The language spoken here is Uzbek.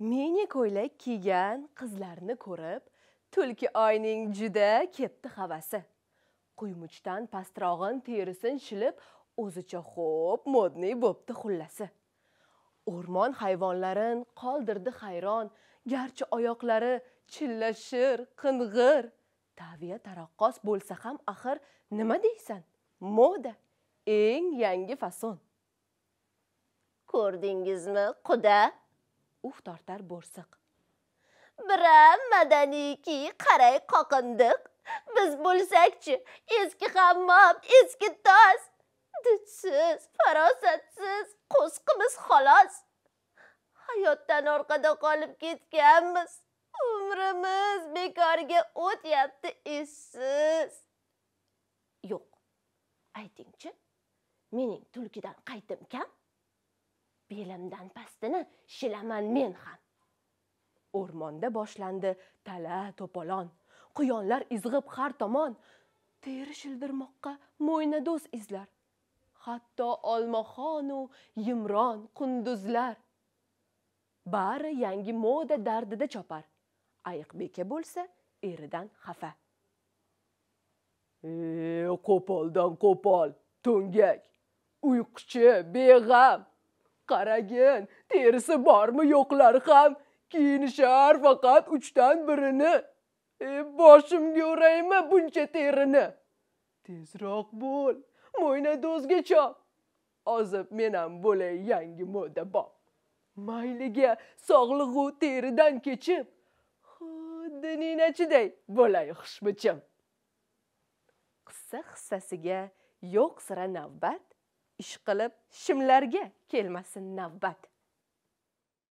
mini ko'ylak kiygan qizlarni ko'rib tulki oyning juda kepti havasi quymuchdan pastrog'in terisin shilib o'zicha xo'p modniy bo'pti xullasi o'rmon hayvonlarin qoldirdi hayron garchi oyoqlari chillashir qing'ir taviya taroqqos bo'lsa ham axir nima deysan moda eng yangi fason ko'rdingizmi quda uf uh tortar bo'rsiq bira madaniki qaray qoqindiq biz bo'lsakchi eski hammom eski tos didsiz farosatsiz qo'sqimiz xolos hayotdan orqada qolib ketganmiz umrimiz bekorga o'tyapti essiz yo'q aytingchi mening tulkidan qaytim kam belimdan pastini shilaman men ham o'rmonda boshlandi tala to'polon quyonlar izg'ib har tomon teri shildirmoqqa mo'ynado'z izlar hatto olmaxonu yimron qunduzlar bari yangi moda dardida chopar ayiqbeka bo'lsa eridan xafa e qo'poldan qo'pol to'ngak uyquchi beg'am qaragin terisi bormi yo'qlari ham kiyinishar faqat uchdan birini e boshimga uraymi buncha terini tezroq bo'l mo'ynado'zga chop ozib men ham bo'lay yangi moda bob mayliga sog'lig'u teridan kechib xuddi ninachiday bo'lay xushbichim qissa hissasiga yo'q sira navbat ishqilib shimlarga kelmasin navbat